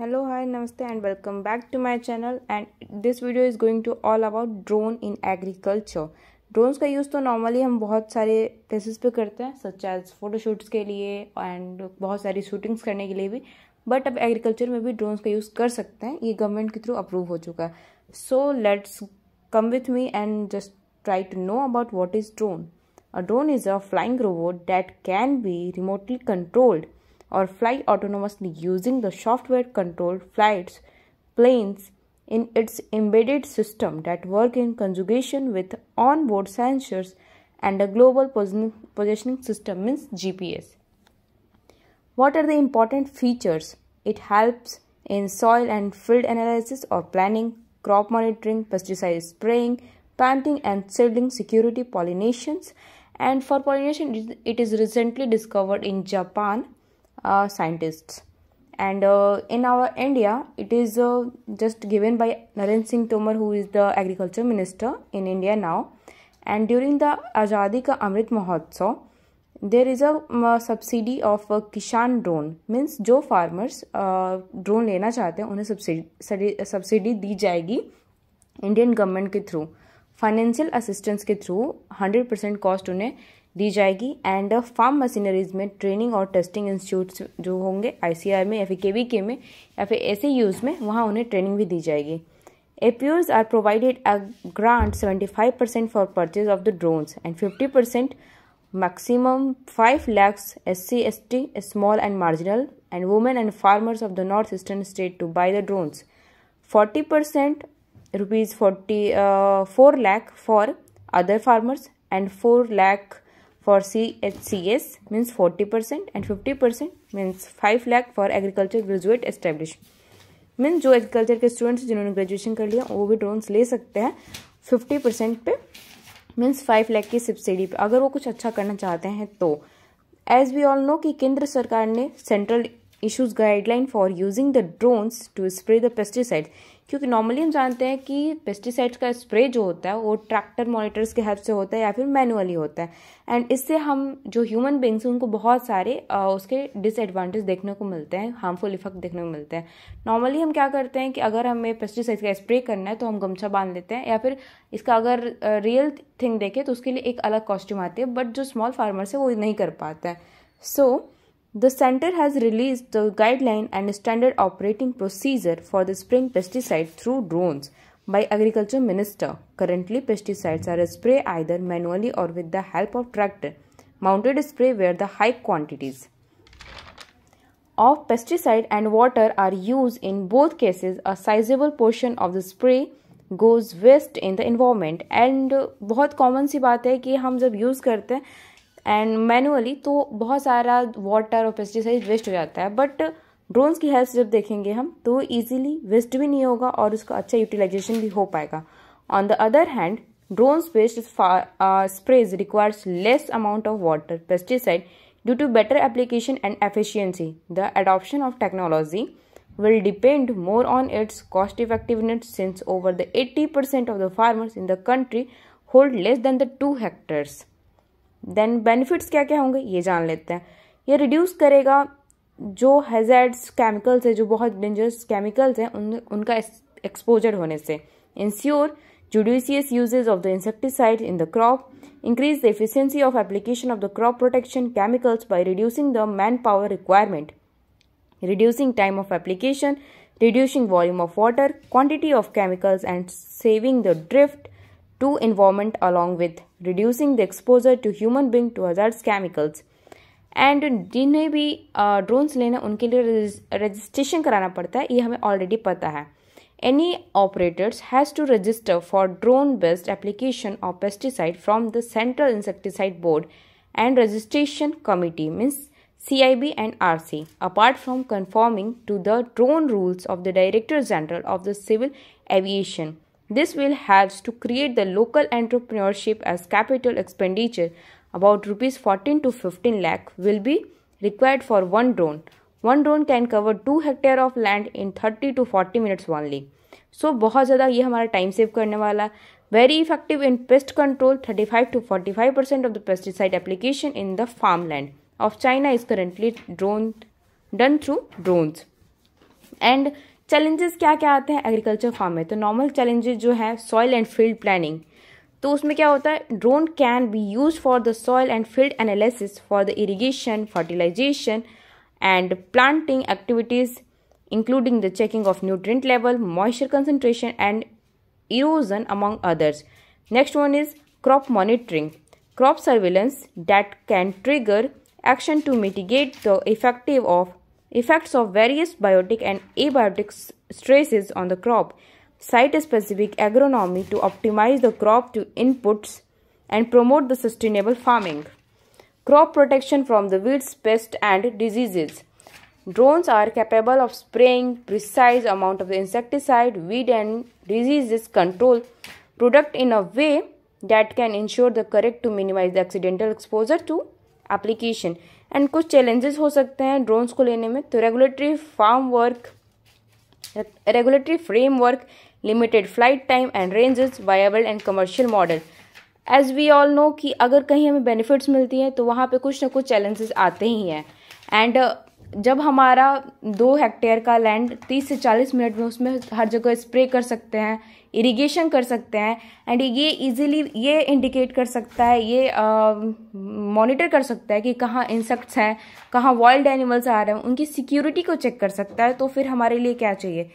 Hello hi नमस्ते and welcome back to my channel and this video is going to all about drone in agriculture drones का use तो normally हम बहुत सारे places पे करते हैं सच एज फ़ोटोशूट्स के लिए एंड बहुत सारी शूटिंग्स करने के लिए भी बट अब एग्रीकल्चर में भी ड्रोन्स का यूज़ कर सकते हैं ये गवर्नमेंट के थ्रू अप्रूव हो चुका है so let's come with me and just try to know about what is drone a drone is a flying robot that can be remotely controlled or fly autonomously using the software controlled flights planes in its embedded system that work in conjugation with onboard sensors and a global positioning system means GPS. What are the important features? It helps in soil and field analysis or planning, crop monitoring, pesticide spraying, planting and seedling security pollinations and for pollination it is recently discovered in Japan uh, scientists and uh, in our india it is uh, just given by naren singh tomar who is the agriculture minister in india now and during the azadi ka amrit mahotsav there is a uh, subsidy of uh, kishan drone means जो farmers uh, drone लेना चाहते हैं subsidy subsidy सब्सिडी दी जाएगी Indian government के financial assistance के through hundred percent cost उन्हें दी जाएगी एंड फार्म मशीनरीज में ट्रेनिंग और टेस्टिंग इंस्टीट्यूट जो होंगे आई में या फिर के के में या फिर ऐसे यूज़ में वहाँ उन्हें ट्रेनिंग भी दी जाएगी एप्यूज are provided a grant seventy five percent for purchase of the drones and fifty percent maximum five lakhs S C S T small and marginal and women and farmers of the north eastern state to buy the drones forty percent rupees 40 uh, 4 lakh for other farmers and 4 lakh for CHCS means 40% and 50% means 5 lakh for agriculture graduate established means जो agriculture के students जिन्होंने graduation कर लिया वो भी drones ले सकते हैं फिफ्टी परसेंट पे मीन्स फाइव लाख की सब्सिडी पे अगर वो कुछ अच्छा करना चाहते हैं तो एज वी ऑल नो कि केंद्र सरकार ने central issues guideline for using the drones to spray the pesticides क्योंकि नॉर्मली हम जानते हैं कि पेस्टिसाइड्स का स्प्रे जो होता है वो ट्रैक्टर मॉनिटर्स के हेल्प से होता है या फिर मैनुअली होता है एंड इससे हम जो ह्यूमन बींग्स हैं उनको बहुत सारे आ, उसके डिसएडवांटेज देखने को मिलते हैं हार्मफुल इफेक्ट देखने को मिलते हैं नॉर्मली हम क्या करते हैं कि अगर हमें पेस्टिसाइड का स्प्रे करना है तो हम गमछा बांध लेते हैं या फिर इसका अगर रियल थिंग देखें तो उसके लिए एक अलग कॉस्ट्यूम आती है बट जो स्मॉल फार्मर्स है वो नहीं कर पाता है so so, The center has released the guideline and standard operating procedure for the spraying pesticide through drones by agriculture minister. Currently pesticides are sprayed either manually or with the help of tractor mounted spray where the high quantities of pesticide and water are used in both cases a sizable portion of the spray goes waste in the environment and बहुत common सी बात है कि हम जब use करते हैं and manually तो बहुत सारा वाटर और पेस्टिसाइड वेस्ट हो जाता है बट ड्रोन्स की हेल्प जब देखेंगे हम तो इजीली वेस्ट भी नहीं होगा और उसका अच्छा यूटिलाइजेशन भी हो पाएगा on the other hand drones waste sprays requires less amount of water pesticide due to better application and efficiency the adoption of technology will depend more on its cost effectiveness since over the eighty percent of the farmers in the country hold less than the two hectares then benefits क्या क्या होंगे ये जान लेते हैं ये reduce करेगा जो हेजैड्स केमिकल्स है जो बहुत डेंजरस केमिकल्स हैं उन, उनका एक्सपोजर होने से ensure judicious usages of the insecticide in the crop increase the efficiency of application of the crop protection chemicals by reducing the manpower requirement reducing time of application reducing volume of water quantity of chemicals and saving the drift to environment along with reducing the exposure to human being to hazardous chemicals and जिन्हें भी drones लेना उनके लिए registration कराना पड़ता है ये हमें ऑलरेडी पता है any operators has to register for drone based application of pesticide from the central insecticide board and registration committee means cib and rc apart from conforming to the drone rules of the director general of the civil aviation this will help to create the local entrepreneurship as capital expenditure about rupees 14 to 15 lakh will be required for one drone. One drone can cover 2 hectare of land in 30 to 40 minutes only. So, this is time save karne wala. Very effective in pest control, 35 to 45% of the pesticide application in the farmland of China is currently drone, done through drones. And challenges क्या क्या आते हैं agriculture farm में तो normal challenges जो है soil and field planning तो उसमें क्या होता है drone can be use for the soil and field analysis for the irrigation fertilization and planting activities including the checking of nutrient level moisture concentration and erosion among others next one is crop monitoring crop surveillance that can trigger action to mitigate the effective of effects of various biotic and abiotic stresses on the crop, site-specific agronomy to optimize the crop to inputs and promote the sustainable farming, crop protection from the weeds, pests and diseases. Drones are capable of spraying precise amount of the insecticide, weed and diseases control product in a way that can ensure the correct to minimize the accidental exposure to application. And कुछ challenges हो सकते हैं drones को लेने में तो regulatory farm work regulatory framework limited flight time and ranges viable and commercial model as we all know कि अगर कहीं हमें बेनिफिट्स मिलती हैं तो वहाँ पे कुछ ना कुछ चैलेंजेस आते ही हैं एंड जब हमारा दो हेक्टेयर का लैंड तीस से चालीस मिनट में उसमें हर जगह स्प्रे कर सकते हैं इरिगेशन कर सकते हैं एंड ये इजीली ये इंडिकेट कर सकता है ये मॉनिटर कर सकता है कि कहाँ इंसेक्ट्स हैं कहाँ वाइल्ड एनिमल्स आ रहे हैं उनकी सिक्योरिटी को चेक कर सकता है तो फिर हमारे लिए क्या चाहिए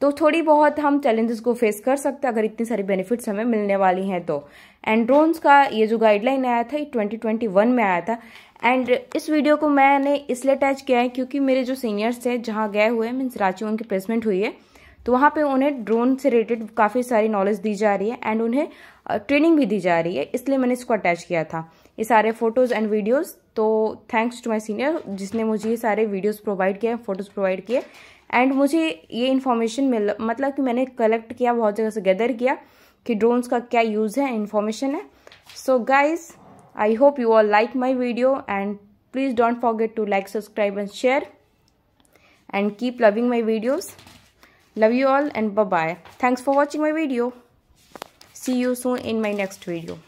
तो थोड़ी बहुत हम चैलेंजेस को फेस कर सकते हैं अगर इतनी सारी बेनिफिट्स हमें मिलने वाली हैं तो एंड ड्रोन्स का ये जो गाइडलाइन आया था ये 2021 में आया था एंड इस वीडियो को मैंने इसलिए अटैच किया है क्योंकि मेरे जो सीनियर्स थे जहाँ गए हुए मीन्स रांची उनकी प्लेसमेंट हुई है तो वहाँ पे उन्हें ड्रोन से रिलेटेड काफ़ी सारी नॉलेज दी जा रही है एंड उन्हें ट्रेनिंग भी दी जा रही है इसलिए मैंने इसको अटैच किया था ये सारे फोटोज़ एंड वीडियोज़ तो थैंक्स टू माई सीनियर जिसने मुझे ये सारे वीडियोज़ प्रोवाइड किए फ़ोटोज़ प्रोवाइड किए एंड मुझे ये इन्फॉर्मेशन मिल मतलब कि मैंने कलेक्ट किया बहुत जगह से गैदर किया कि ड्रोन्स का क्या यूज़ है इन्फॉर्मेशन है so so, guys I hope you all like my video and please don't forget to like, subscribe and share. And keep loving my videos. Love you all and bye-bye. Thanks for watching my video. See you soon in my next video.